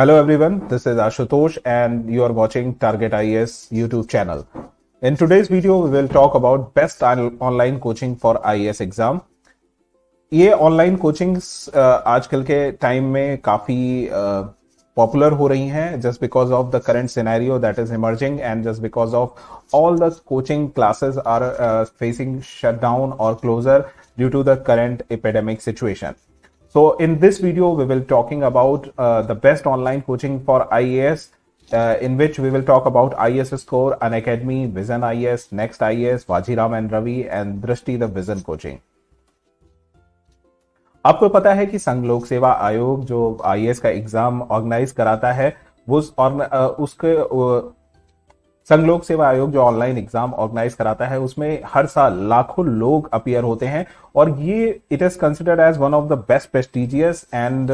Hello everyone, this is Ashutosh and you are watching Target IS YouTube channel. In today's video, we will talk about best online coaching for IAS exam. ये online coachings uh, आजकल के time में काफ़ी popular uh, हो रही हैं just because of the current scenario that is emerging and just because of all the coaching classes are facing shut down और closure due to the current epidemic situation So in this video, we will talking about uh, the best online coaching for IAS, uh, in which we will talk about IAS Score, An Academy, Vision IAS, Next IAS, Vajiram and Ravi, and Drishti the Vision Coaching. आपको पता है कि संघ लोक सेवा आयोग जो आई का एग्जाम ऑर्गेनाइज कराता है वो और उसके संघ लोक सेवा आयोग जो ऑनलाइन एग्जाम ऑर्गेनाइज कराता है उसमें हर साल लाखों लोग अपियर होते हैं और ये it is considered as one of the best prestigious and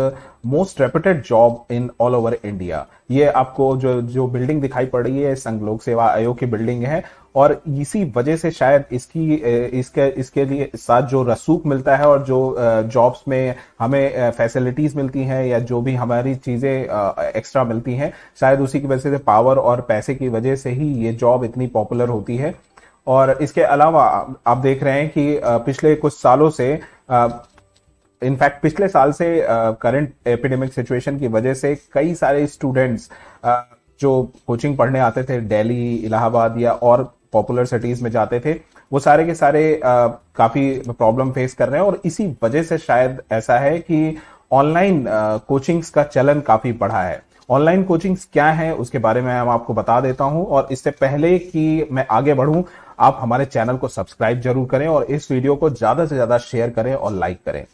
most reputed job in all over India ये आपको जो जो बिल्डिंग दिखाई पड़ रही है संघ लोक सेवा आयोग की बिल्डिंग है और इसी वजह से शायद इसकी इसके इसके लिए साथ जो रसूख मिलता है और जो जॉब्स में हमें फैसिलिटीज मिलती हैं या जो भी हमारी चीजें एक्स्ट्रा मिलती हैं शायद उसी की वजह से पावर और पैसे की वजह से ही ये जॉब इतनी पॉपुलर होती है और इसके अलावा आप देख रहे हैं कि पिछले कुछ सालों से इनफैक्ट पिछले साल से करंट एपिडेमिक सिचुएशन की वजह से कई सारे स्टूडेंट्स जो कोचिंग पढ़ने आते थे दिल्ली इलाहाबाद या और पॉपुलर सिटीज में जाते थे वो सारे के सारे काफी प्रॉब्लम फेस कर रहे हैं और इसी वजह से शायद ऐसा है कि ऑनलाइन कोचिंग्स का चलन काफी बढ़ा है ऑनलाइन कोचिंग्स क्या है उसके बारे में हम आपको बता देता हूं और इससे पहले कि मैं आगे बढ़ूं आप हमारे चैनल को सब्सक्राइब जरूर करें और इस वीडियो को ज्यादा से ज्यादा शेयर करें और लाइक करें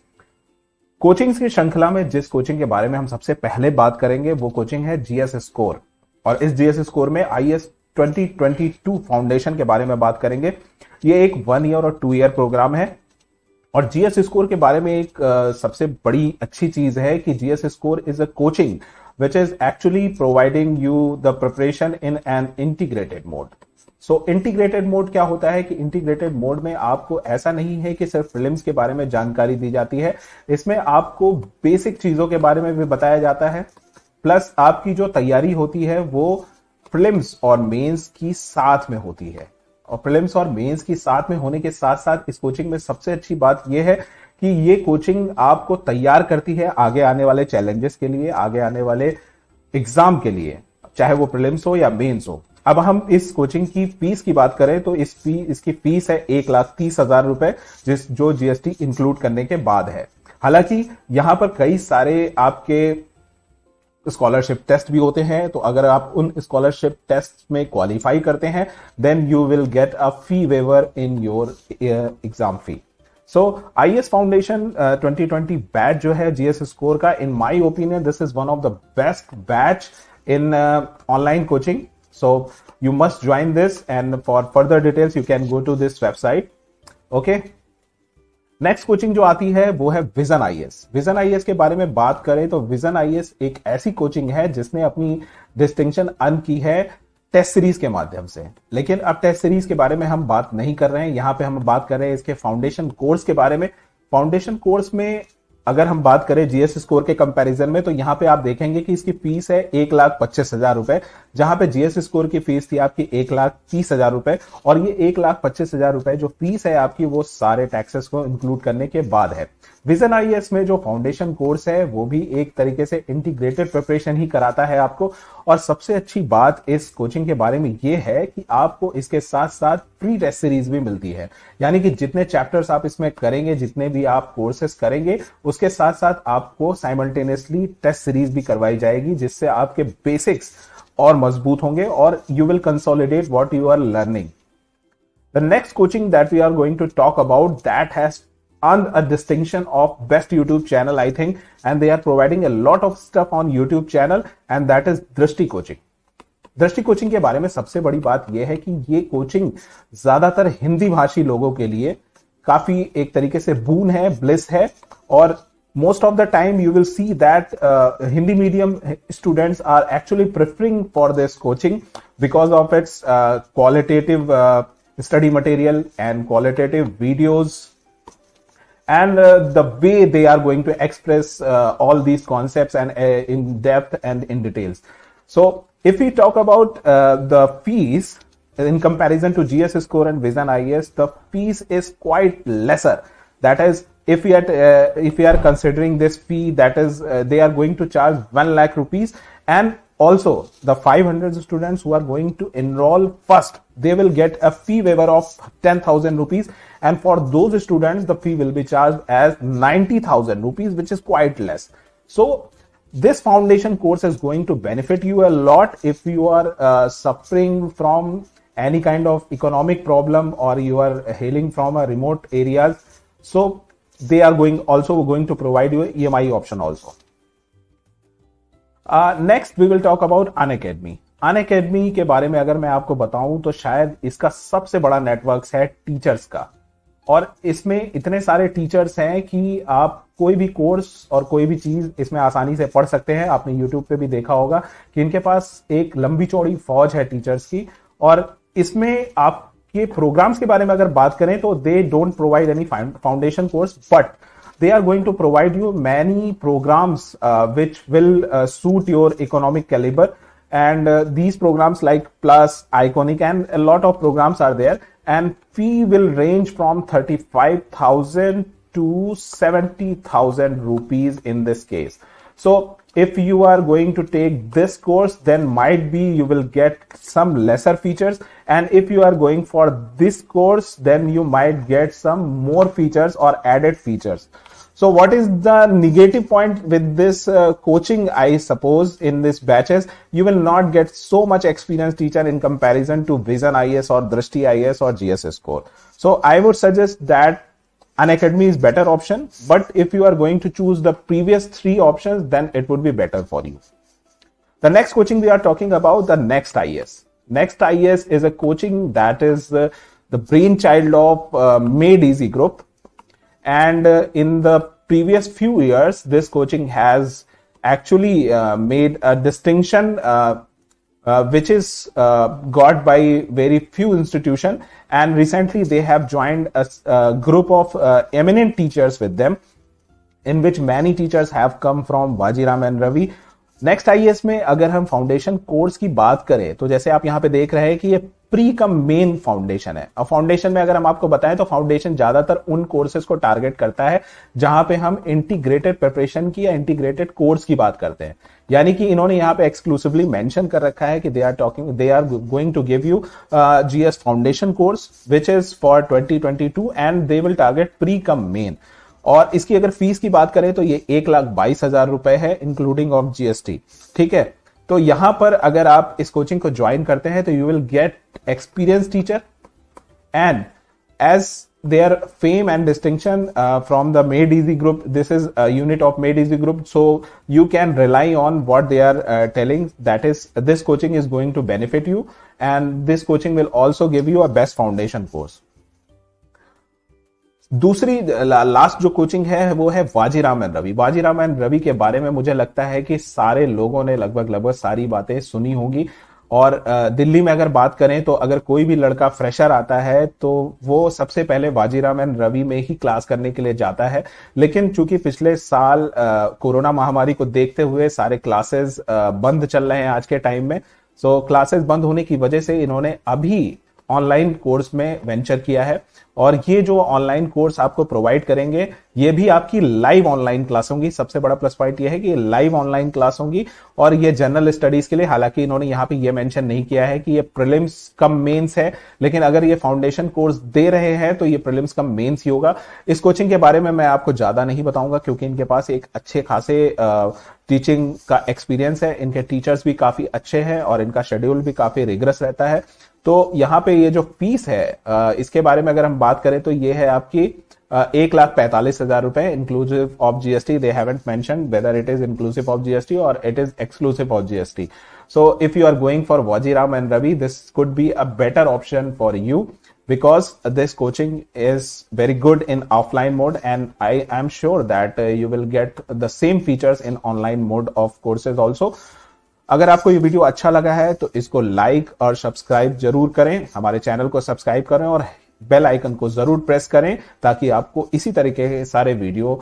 कोचिंग्स की श्रृंखला में जिस कोचिंग के बारे में हम सबसे पहले बात करेंगे वो कोचिंग है जीएस स्कोर और इस जीएस स्कोर में आई 2022 फाउंडेशन के बारे में बात करेंगे ये एक वन ईयर और टू ईयर प्रोग्राम है और जीएस स्कोर के बारे में एक आ, सबसे बड़ी अच्छी चीज है कि GS score is a coaching which is actually providing you the preparation in an integrated mode so integrated mode क्या होता है कि इंटीग्रेटेड मोड में आपको ऐसा नहीं है कि सिर्फ फिल्म्स के बारे में जानकारी दी जाती है इसमें आपको बेसिक चीजों के बारे में भी बताया जाता है प्लस आपकी जो तैयारी होती है वो फिल्म्स और मेंस की साथ में होती है और फिल्म्स और मेंस की साथ में होने के साथ साथ इस कोचिंग में सबसे अच्छी बात यह है कि ये कोचिंग आपको तैयार करती है आगे आने वाले चैलेंजेस के लिए आगे आने वाले एग्जाम के लिए चाहे वो प्रिलिम्स हो या मेंस हो अब हम इस कोचिंग की फीस की बात करें तो इस फी इसकी फीस है एक लाख तीस हजार रुपए जिस जो जीएसटी इंक्लूड करने के बाद है हालांकि यहां पर कई सारे आपके स्कॉलरशिप टेस्ट भी होते हैं तो अगर आप उन स्कॉलरशिप टेस्ट में क्वालिफाई करते हैं then you will get a fee waiver in your exam fee so I S foundation twenty twenty batch जो है जीएस स्कोर का in my opinion this is one of the best batch in online coaching So you must join this and for further details you can go to this website. Okay. Next coaching जो आती है वो है vision I S vision I S के बारे में बात करें तो विजन आई एस एक ऐसी कोचिंग है जिसने अपनी डिस्टिंक्शन अर्न की है टेस्ट सीरीज के माध्यम से लेकिन अब टेस्ट सीरीज के बारे में हम बात नहीं कर रहे हैं यहां पे हम बात कर रहे हैं इसके फाउंडेशन कोर्स के बारे में फाउंडेशन कोर्स में अगर हम बात करें जीएस स्कोर के कंपैरिजन में तो यहाँ पे आप देखेंगे कि इसकी फीस है एक लाख पच्चीस हजार रुपए जहां पे जीएस स्कोर की फीस थी आपकी एक लाख तीस हजार रुपए और ये एक लाख पच्चीस हजार रुपए जो फीस है आपकी वो सारे टैक्सेस को इंक्लूड करने के बाद है विजन आई e में जो फाउंडेशन कोर्स है वो भी एक तरीके से इंटीग्रेटेड प्रिपरेशन ही कराता है आपको और सबसे अच्छी बात इस कोचिंग के बारे में ये है कि आपको इसके साथ साथ प्री टेस्ट सीरीज भी मिलती है यानी कि जितने चैप्टर्स आप इसमें करेंगे जितने भी आप कोर्सेस करेंगे उसके साथ साथ आपको साइमल्टेनियसली टेस्ट सीरीज भी करवाई जाएगी जिससे आपके बेसिक्स और मजबूत होंगे और you will consolidate what you are learning The next coaching that we are going to talk about that has earned a distinction of best YouTube channel, I think, and they are providing a lot of stuff on YouTube channel, and that is Drishti Coaching. दृष्टि Coaching के बारे में सबसे बड़ी बात यह है कि ये कोचिंग ज्यादातर हिंदी भाषी लोगों के लिए काफी एक तरीके से बून है ब्लिस है और most of the time you will see that hindi uh, medium students are actually preferring for this coaching because of its uh, qualitative uh, study material and qualitative videos and uh, the way they are going to express uh, all these concepts and uh, in depth and in details so if we talk about uh, the fees in comparison to gs score and vision is the fees is quite lesser that is if we are uh, if we are considering this fee that is uh, they are going to charge 1 lakh rupees and also the 500 students who are going to enroll first they will get a fee waiver of 10000 rupees and for those students the fee will be charged as 90000 rupees which is quite less so this foundation course is going to benefit you a lot if you are uh, suffering from any kind of economic problem or you are hailing from a remote areas so they are going also going to provide you emi option also next we will talk about Unacademy Unacademy के बारे में अगर मैं आपको बताऊं तो शायद इसका सबसे बड़ा नेटवर्क है टीचर्स का और इसमें इतने सारे टीचर्स हैं कि आप कोई भी कोर्स और कोई भी चीज इसमें आसानी से पढ़ सकते हैं आपने यूट्यूब पे भी देखा होगा कि इनके पास एक लंबी चौड़ी फौज है टीचर्स की और इसमें आपके प्रोग्राम्स के बारे में अगर बात करें तो they don't provide any foundation course but they are going to provide you many programs uh, which will uh, suit your economic caliber and uh, these programs like plus iconic and a lot of programs are there and fee will range from 35000 to 70000 rupees in this case so if you are going to take this course then might be you will get some lesser features and if you are going for this course then you might get some more features or added features so what is the negative point with this uh, coaching i suppose in this batches you will not get so much experience teacher in comparison to vision is or drishti is or gss core so i would suggest that an academy is better option but if you are going to choose the previous three options then it would be better for you the next coaching we are talking about the next is next is is a coaching that is the, uh, the brainchild of uh, made easy group and uh, in the previous few years this coaching has actually uh, made a distinction uh, uh, which is uh, got by very few institution And recently, they have joined a, a group of uh, eminent teachers with them, in which many teachers have come from Vajiram and Ravi. Next आई में अगर हम foundation course की बात करें तो जैसे आप यहाँ पे देख रहे हैं कि ये प्री का मेन फाउंडेशन है और फाउंडेशन में अगर हम आपको बताएं तो फाउंडेशन ज्यादातर उन कोर्सेज को टारगेट करता है जहां पे हम इंटीग्रेटेड प्रिपरेशन की या इंटीग्रेटेड कोर्स की बात करते हैं यानी कि इन्होंने यहाँ पे एक्सक्लूसिवली मेंशन कर रखा है कि they are talking they are going to give you GS foundation course which is for 2022 and they will target pre cum main और इसकी अगर फीस की बात करें तो ये एक लाख बाईस हजार रुपए है इंक्लूडिंग ऑफ जीएसटी ठीक है तो यहां पर अगर आप इस कोचिंग को ज्वाइन करते हैं तो you will get experience teacher and as their fame and distinction from the Made Easy group this is unit of Made Easy group so you can rely on what they are telling that is this coaching is going to benefit you and this coaching will also give you a best foundation course दूसरी ला, last जो coaching है वो है Vajiram and Ravi Vajiram and Ravi के बारे में मुझे लगता है कि सारे लोगों ने लगभग लगभग सारी बातें सुनी होंगी और दिल्ली में अगर बात करें तो अगर कोई भी लड़का फ्रेशर आता है तो वो सबसे पहले वाजीराम एंड रवि में ही क्लास करने के लिए जाता है लेकिन चूंकि पिछले साल कोरोना महामारी को देखते हुए सारे क्लासेस बंद चल रहे हैं आज के टाइम में सो क्लासेस बंद होने की वजह से इन्होंने अभी ऑनलाइन कोर्स में वेंचर किया है और ये जो ऑनलाइन कोर्स आपको प्रोवाइड करेंगे ये भी आपकी लाइव ऑनलाइन क्लास होंगी सबसे बड़ा प्लस पॉइंट ये है कि लाइव ऑनलाइन क्लास होंगी और ये जनरल स्टडीज के लिए हालांकि इन्होंने यहां पे ये मेंशन नहीं किया है कि ये प्रिलिम्स कम मेंस है लेकिन अगर ये फाउंडेशन कोर्स दे रहे हैं तो ये प्रिलिम्स कम मेंस ही होगा इस कोचिंग के बारे में मैं आपको ज्यादा नहीं बताऊंगा क्योंकि इनके पास एक अच्छे खासे टीचिंग का एक्सपीरियंस है इनके टीचर्स भी काफी अच्छे हैं और इनका शेड्यूल भी काफी रिग्रस रहता है तो यहाँ पे ये जो फीस है इसके बारे में अगर हम बात करें तो ये है आपकी एक लाख पैंतालीस हजार रुपए inclusive of GST they haven't mention whether it is inclusive of GST और it is exclusive of GST so if you are going for Vajiram and Ravi this could be a better option for you because this coaching is very good in offline mode and I I am sure that you will get the same features in online mode of courses also अगर आपको ये video अच्छा लगा है तो इसको like और subscribe जरूर करें हमारे चैनल को सब्सक्राइब करें और बेल आइकन को जरूर प्रेस करें ताकि आपको इसी तरीके के सारे वीडियो